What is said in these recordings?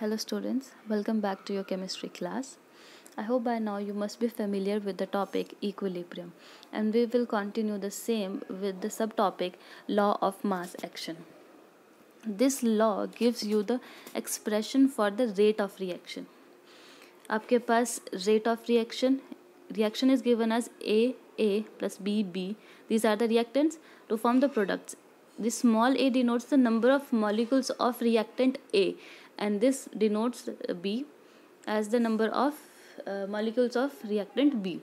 Hello students, welcome back to your chemistry class. I hope by now you must be familiar with the topic equilibrium and we will continue the same with the subtopic law of mass action. This law gives you the expression for the rate of reaction. आपके पास rate of reaction, reaction is given as A A plus B B. These are the reactants to form the products. This small a denotes the number of molecules of reactant A and this denotes B as the number of uh, molecules of reactant B.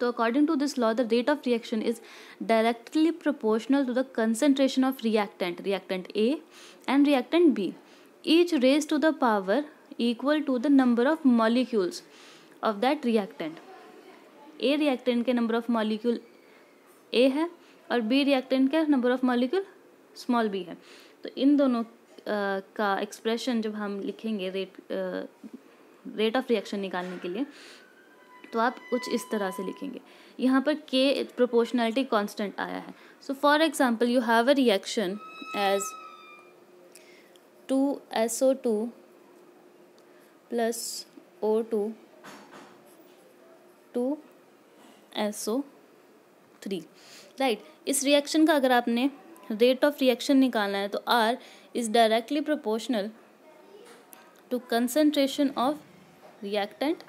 So according to this law, the rate of reaction is directly proportional to the concentration of reactant, reactant A and reactant B, each raised to the power equal to the number of molecules of that reactant. A reactant के number of molecule A है और B reactant का number of molecule small b है तो इन दोनों का expression जब हम लिखेंगे रेट रेट ऑफ रिएक्शन निकालने के लिए तो आप कुछ इस तरह से लिखेंगे यहाँ पर के प्रोपोर्शनैलिटी कांस्टेंट आया है so for example you have a reaction as two S O two plus O two two S O three right इस रिएक्शन का अगर आपने रेट ऑफ रिएक्शन निकालना है तो R is directly proportional to concentration of reactant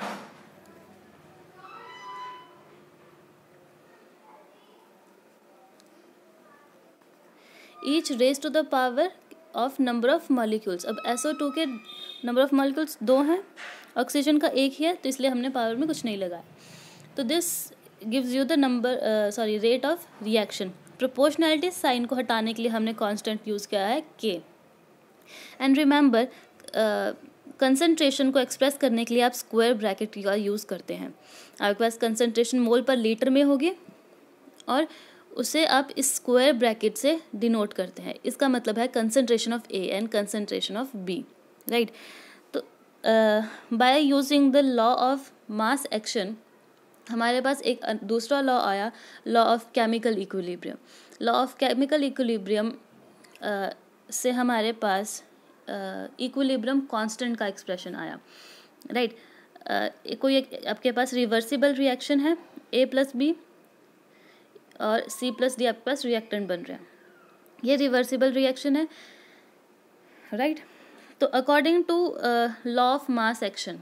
each raise to the power of number of molecules अब S O two के नंबर ऑफ मॉलिक्यूल्स दो हैं ऑक्सीजन का एक ही है तो इसलिए हमने पावर में कुछ नहीं लगाया तो this gives you the number sorry rate of reaction proportionality sign को हटाने के लिए हमने कांस्टेंट यूज़ किया है के एंड रिमेंबर कंसनट्रेशन को एक्सप्रेस करने के लिए आप स्क्वायर ब्रैकेट का यूज़ करते हैं आपके पास कंसनट्रेशन मोल पर लीटर में होगी और उसे आप इस स्क्वायर ब्रैकेट से डिनोट करते हैं इसका मतलब है concentration of A and concentration of B right तो by using the law of mass action हमारे पास एक दूसरा लॉ आया law of chemical equilibrium law of chemical equilibrium से हमारे पास इक्विलिब्रम कांस्टेंट का एक्सप्रेशन आया राइट right? uh, कोई एक आपके पास रिवर्सिबल रिएक्शन है ए प्लस बी और सी प्लस डी आपके पास रिएक्टेंट बन रहे हैं ये रिवर्सिबल रिएक्शन है राइट right? तो according to law of mass action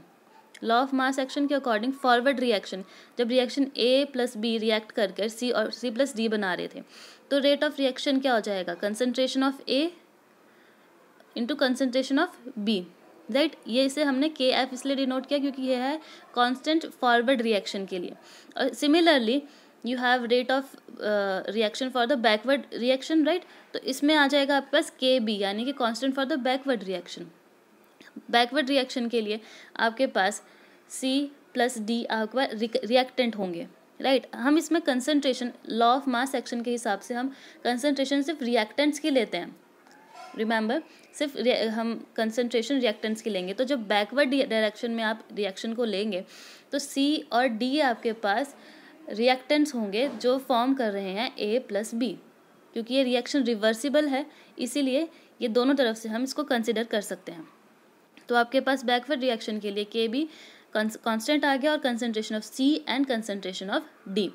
law of mass action के अकॉर्डिंग फॉरवर्ड रिएक्शन जब reaction A plus B react करके सी और सी प्लस डी बना रहे थे तो रेट ऑफ रिएक्शन क्या हो जाएगा concentration of A into concentration of B right ये इसे हमने के एफ इसलिए डिनोट किया क्योंकि यह है कॉन्स्टेंट फॉरवर्ड रिएक्शन के लिए और similarly you have rate of reaction for the backward reaction right तो इसमें आ जाएगा आपके पास के बी यानी कि constant for the backward reaction backward reaction के लिए आपके पास सी प्लस डी आपके पास रिएक्टेंट होंगे राइट right? हम इसमें concentration law of mass action के हिसाब से हम कंसनट्रेशन सिर्फ रिएक्टेंट्स की लेते हैं रिमेंबर सिर्फ हम कंसनट्रेशन रिएक्टेंट्स की लेंगे तो जब बैकवर्ड डायरेक्शन में आप रिएक्शन को लेंगे तो सी और डी आपके पास रिएक्टेंट्स होंगे जो फॉर्म कर रहे हैं ए प्लस बी क्योंकि ये रिएक्शन रिवर्सिबल है इसीलिए ये दोनों तरफ से हम इसको कंसिडर कर सकते हैं तो आपके पास बैकवर्ड रिएक्शन के लिए के बी कॉन्स्टेंट आ गया और concentration of C and concentration of D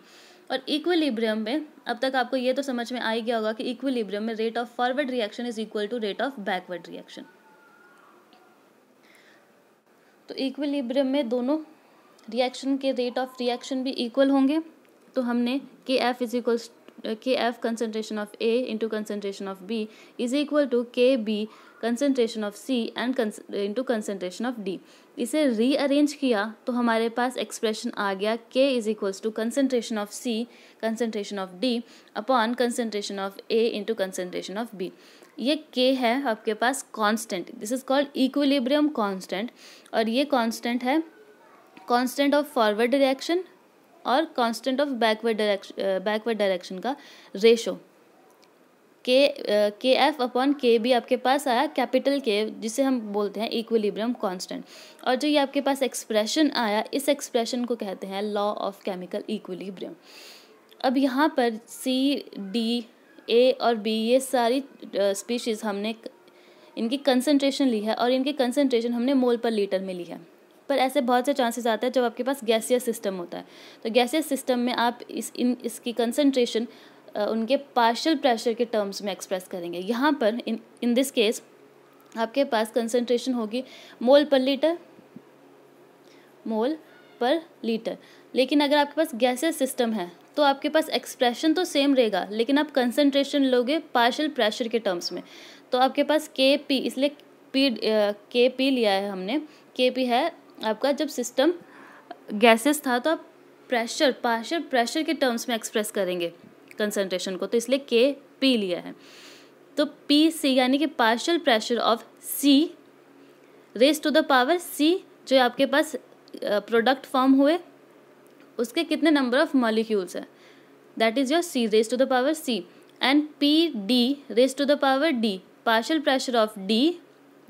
और इक्विलिब्रियम में अब तक आपको ये तो समझ में आ ही गया होगा कि इक्विलिब्रियम में rate of forward reaction is equal to rate of backward reaction तो इक्विलिब्रियम में दोनों रिएक्शन के रेट ऑफ रिएक्शन भी इक्वल होंगे तो हमने K F is equal K F concentration of A into concentration of B is equal to K B concentration of C and into concentration of D इसे rearrange किया तो हमारे पास expression आ गया K is equals to concentration of C concentration of D upon concentration of A into concentration of B ये K है आपके पास constant this is called equilibrium constant और ये कॉन्स्टेंट है कॉन्स्टेंट ऑफ फॉरवर्ड डायरेक्शन और constant of backward direction backward direction का ratio K K F upon के भी आपके पास आया कैपिटल के जिसे हम बोलते हैं इक्विलिब्रियम कांस्टेंट और जो ये आपके पास एक्सप्रेशन आया इस एक्सप्रेशन को कहते हैं लॉ ऑफ केमिकल इक्विलिब्रियम अब यहाँ पर सी डी ए और बी ये सारी स्पीशीज़ uh, हमने इनकी कंसनट्रेशन ली है और इनकी कंसनट्रेशन हमने मोल पर लीटर में ली है पर ऐसे बहुत से चांसेस आते हैं जब आपके पास गैसियस सिस्टम होता है तो गैसियस सिस्टम में आप इस इन इसकी कंसनट्रेशन उनके पार्शल प्रेशर के टर्म्स में एक्सप्रेस करेंगे यहाँ पर इन इन दिस केस आपके पास कंसनट्रेशन होगी मोल पर लीटर मोल पर लीटर लेकिन अगर आपके पास गैसेस सिस्टम है तो आपके पास एक्सप्रेशन तो सेम रहेगा लेकिन आप कंसनट्रेशन लोगे पार्शल प्रेशर के टर्म्स में तो आपके पास के पी इसलिए पी के पी लिया है हमने के पी है आपका जब सिस्टम गैसेस था तो आप प्रेशर पार्शल प्रेशर के टर्म्स में एक्सप्रेस करेंगे कंसनट्रेशन को तो इसलिए के पी लिया है तो पी सी यानी कि partial pressure of C raise to the power C जो आपके पास प्रोडक्ट फॉर्म हुए उसके कितने नंबर ऑफ मॉलिक्यूल्स हैं that is your C raise to the power C and P D raise to the power D partial pressure of D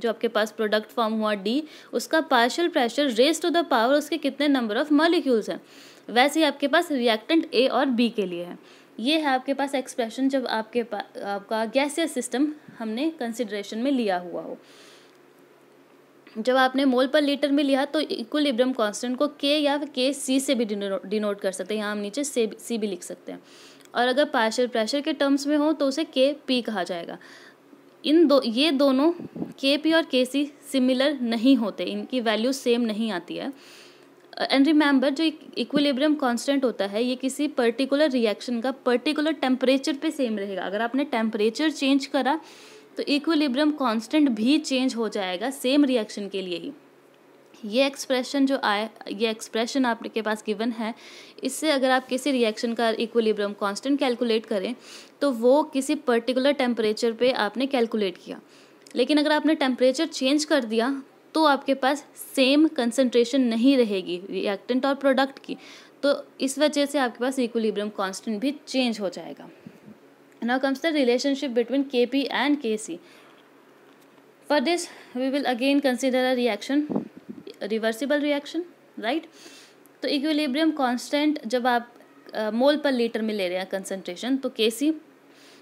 जो आपके पास प्रोडक्ट फॉर्म हुआ डी उसका partial pressure raise to the power उसके कितने number of molecules हैं वैसे ही आपके पास रिएक्टेंट ए और बी के लिए है ये है आपके पास एक्सप्रेशन जब आपके पास आपका गैसियस सिस्टम हमने कंसिड्रेशन में लिया हुआ हो जब आपने मोल पर लीटर में लिया तो इक्विलिब्रियम कांस्टेंट को के या के सी से भी डिनोट कर सकते हैं यहाँ हम नीचे से सी भी लिख सकते हैं और अगर पार्शियल प्रेशर के टर्म्स में हो तो उसे के पी कहा जाएगा इन दो ये दोनों के पी और के सी सिमिलर नहीं होते इनकी वैल्यू सेम नहीं आती है एंड रिमेंबर जो इक्विलिब्रियम कांस्टेंट होता है ये किसी पर्टिकुलर रिएक्शन का पर्टिकुलर टेम्परेचर पे सेम रहेगा अगर आपने टेम्परेचर चेंज करा तो इक्विलिब्रियम कांस्टेंट भी चेंज हो जाएगा सेम रिएक्शन के लिए ही ये एक्सप्रेशन जो आए ये एक्सप्रेशन आपके पास गिवन है इससे अगर आप किसी रिएक्शन का इक्विलिब्रियम कांस्टेंट कैलकुलेट करें तो वो किसी पर्टिकुलर टेम्परेचर पे आपने कैलकुलेट किया लेकिन अगर आपने टेम्परेचर चेंज कर दिया तो आपके पास सेम कंसनट्रेशन नहीं रहेगी रिएक्टेंट और प्रोडक्ट की तो इस वजह से आपके पास इक्विलिब्रियम कांस्टेंट भी चेंज हो जाएगा comes the relationship between K P and K C for this we will again consider a reaction reversible reaction right तो इक्विलिब्रियम कांस्टेंट जब आप मोल पर लीटर में ले रहे हैं कंसनट्रेशन तो के C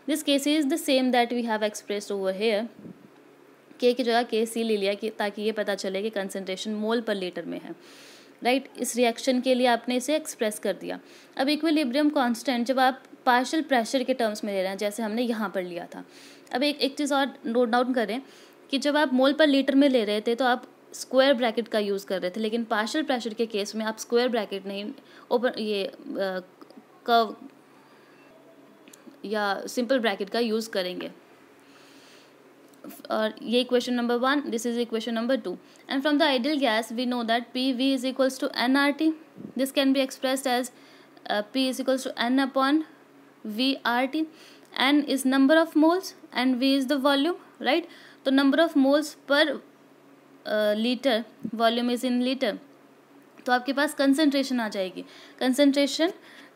this K C is the same that we have express over here K की जगह के सी ले लिया कि ताकि ये पता चले कि कंसनट्रेशन मोल पर लीटर में है राइट right? इस रिएक्शन के लिए आपने इसे एक्सप्रेस कर दिया अब इक्विलिब्रियम कांस्टेंट जब आप पार्शियल प्रेशर के टर्म्स में ले रहे हैं जैसे हमने यहाँ पर लिया था अब एक एक चीज़ और नोट डाउन करें कि जब आप मोल पर लीटर में ले रहे थे तो आप स्क्वायर ब्रैकेट का यूज़ कर रहे थे लेकिन पार्शियल प्रेशर के केस में आप स्क्वायर ब्रैकेट नहीं ओपन ये कव uh, या सिंपल ब्रैकेट का यूज़ करेंगे और ये equation number one this is equation number two and from the ideal gas we know that P V is equals to N R T this can be express as P is equals to N upon V R T N is number of moles and V is the volume right तो number of moles per litre volume is in litre तो आपके पास concentration आ जाएगी concentration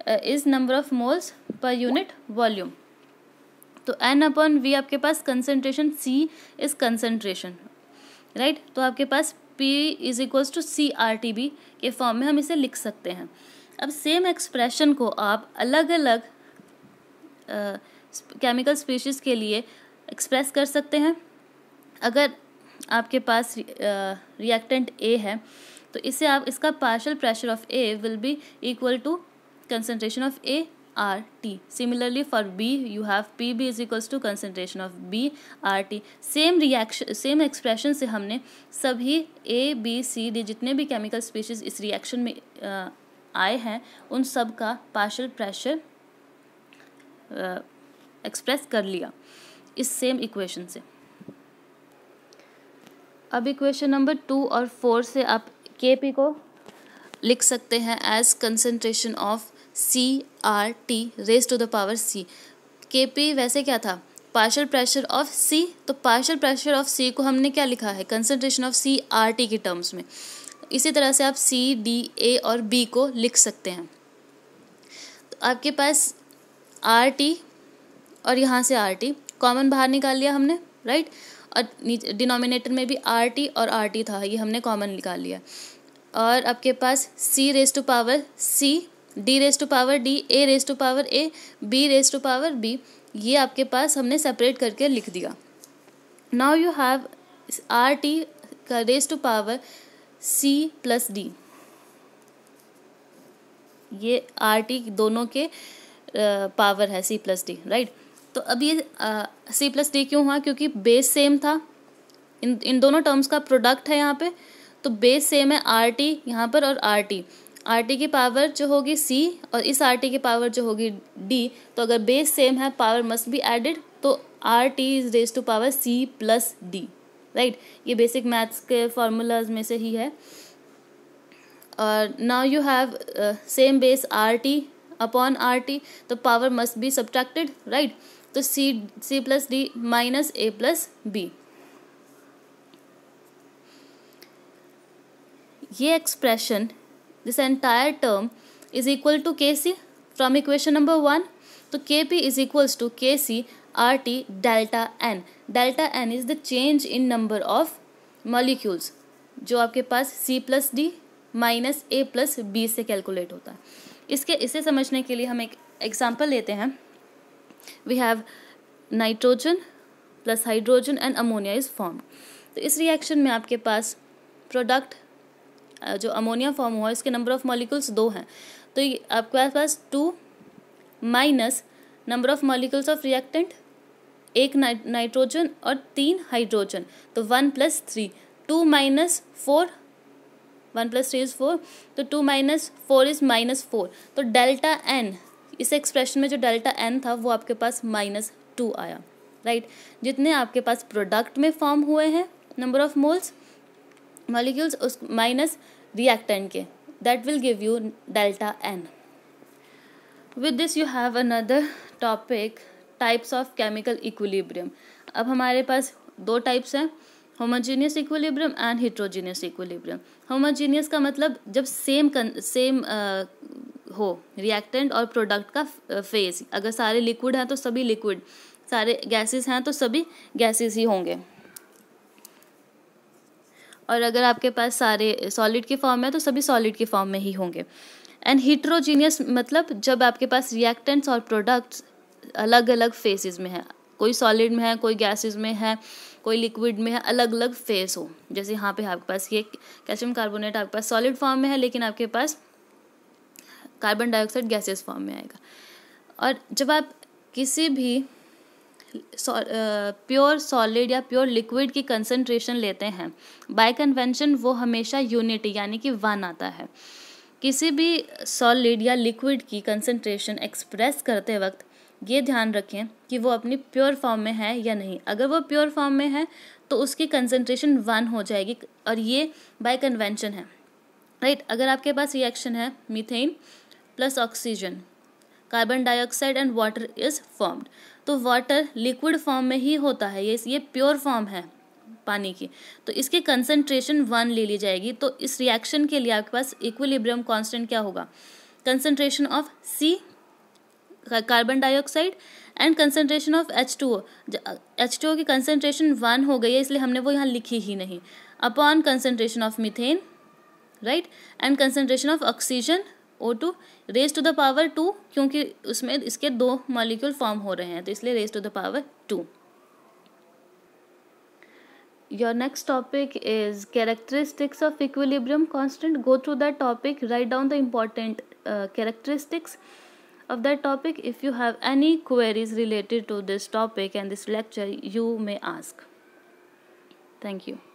is number of moles per unit volume तो N upon V आपके पास concentration C is concentration right तो आपके पास P is equals to C R T बी के फॉर्म में हम इसे लिख सकते हैं अब सेम एक्सप्रेशन को आप अलग अलग केमिकल uh, स्पीशीज़ के लिए एक्सप्रेस कर सकते हैं अगर आपके पास रिएक्टेंट uh, ए है तो इसे आप इसका partial pressure of A will be equal to concentration of A R T similarly for B you have P B is equals to concentration of B R T same reaction same expression से हमने सभी A B C D जितने भी chemical species इस reaction में आए हैं उन सब का पार्शल प्रेशर एक्सप्रेस कर लिया इस सेम इक्वेशन से अब इक्वेशन नंबर टू और फोर से आप के पी को लिख सकते हैं as concentration of C R T raise to the power C K P वैसे क्या था पार्शल प्रेशर ऑफ सी तो पार्शल प्रेशर ऑफ सी को हमने क्या लिखा है concentration of C R T के टर्म्स में इसी तरह से आप सी डी ए और बी को लिख सकते हैं तो आपके पास आर टी और यहाँ से आर टी कॉमन बाहर निकाल लिया हमने राइट और डिनोमिनेटर में भी आर टी और आर टी था ये हमने कॉमन निकाल लिया और आपके पास c raise to power c d raise to power d a raise to power a b raise to power b ये आपके पास हमने सेपरेट करके लिख दिया now you have R T का raise to power c plus d ये R T दोनों के पावर है सी प्लस डी राइट तो अब ये सी प्लस डी क्यों हुआ क्योंकि बेस सेम था इन इन दोनों टर्म्स का प्रोडक्ट है यहाँ पे तो बेस सेम है आर टी यहाँ पर और आर टी आर टी की पावर जो होगी सी और इस आर टी की पावर जो होगी डी तो अगर बेस सेम है पावर मस्ट बी एडेड तो R T is raise to power c plus d right ये बेसिक मैथ्स के फार्मूलाज में से ही है और now you have same base R T upon R T तो power must be subtracted right तो c c plus d minus a plus b ये expression this entire term is equal to Kc from equation number 1. So Kp is equals to Kc RT delta n. Delta n is the change in number of molecules जो आपके पास C plus d minus a plus b से calculate होता है इसके इसे समझने के लिए हम एक एग्जाम्पल लेते हैं we have nitrogen plus hydrogen and ammonia is form तो इस रिएक्शन में आपके पास प्रोडक्ट जो अमोनिया फॉर्म हुआ इसके नंबर ऑफ मॉलिकल्स दो हैं तो आपके पास two minus number of molecules of reactant एक नाइट्रोजन और तीन हाइड्रोजन तो one plus three two minus four one plus three is four तो two minus four is minus four तो डेल्टा एन इस एक्सप्रेशन में जो डेल्टा एन था वो आपके पास माइनस टू आया राइट right? जितने आपके पास प्रोडक्ट में फॉर्म हुए हैं नंबर ऑफ मोल्स मॉलिक्यूल्स उस माइनस रिएक्टेंट के that will give you delta n with this you have another topic types of chemical equilibrium अब हमारे पास दो टाइप्स हैं homogeneous equilibrium and heterogeneous equilibrium homogeneous का मतलब जब सेम सेम हो रिएक्टेंट और प्रोडक्ट का फेज अगर सारे लिक्विड हैं तो सभी लिक्विड सारे गैसेस हैं तो सभी गैसेस ही होंगे और अगर आपके पास सारे सॉलिड के फॉर्म है तो सभी सॉलिड के फॉर्म में ही होंगे एंड हीट्रोजीनियस मतलब जब आपके पास रिएक्टेंट्स और प्रोडक्ट्स अलग अलग फेसेस में है कोई सॉलिड में है कोई गैसेस में है कोई लिक्विड में है अलग अलग फेस हो जैसे यहाँ पे आपके पास ये कैल्शियम कार्बोनेट आपके पास सॉलिड फॉर्म में है लेकिन आपके पास कार्बन डाइऑक्साइड गैसेस फॉर्म में आएगा और जब आप किसी भी प्योर सॉलिड uh, या प्योर लिक्विड की कंसनट्रेशन लेते हैं बाय कन्वेंशन वो हमेशा यूनिट यानी कि वन आता है किसी भी सॉलिड या लिक्विड की कंसनट्रेशन एक्सप्रेस करते वक्त ये ध्यान रखें कि वो अपनी प्योर फॉर्म में है या नहीं अगर वो प्योर फॉर्म में है तो उसकी कंसनट्रेशन वन हो जाएगी और ये बाय कन्वेंशन है राइट right? अगर आपके पास रिएक्शन है methane plus oxygen carbon dioxide and water is formed तो वाटर लिक्विड फॉर्म में ही होता है ये ये प्योर फॉर्म है पानी की तो इसकी कंसंट्रेशन वन ले ली जाएगी तो इस रिएक्शन के लिए आपके पास इक्विलिब्रियम कांस्टेंट क्या होगा concentration of C carbon dioxide and concentration of H two O H two O की कंसंट्रेशन वन हो गई है इसलिए हमने वो यहाँ लिखी ही नहीं upon concentration of methane right and concentration of oxygen O two raise to the power two क्योंकि उसमें इसके दो मॉलिक्यूल फॉर्म हो रहे हैं तो इसलिए raise to the power two your next topic is characteristics of equilibrium constant go through that topic right down the important characteristics of that topic if you have any queries related to this topic and this lecture you may ask thank you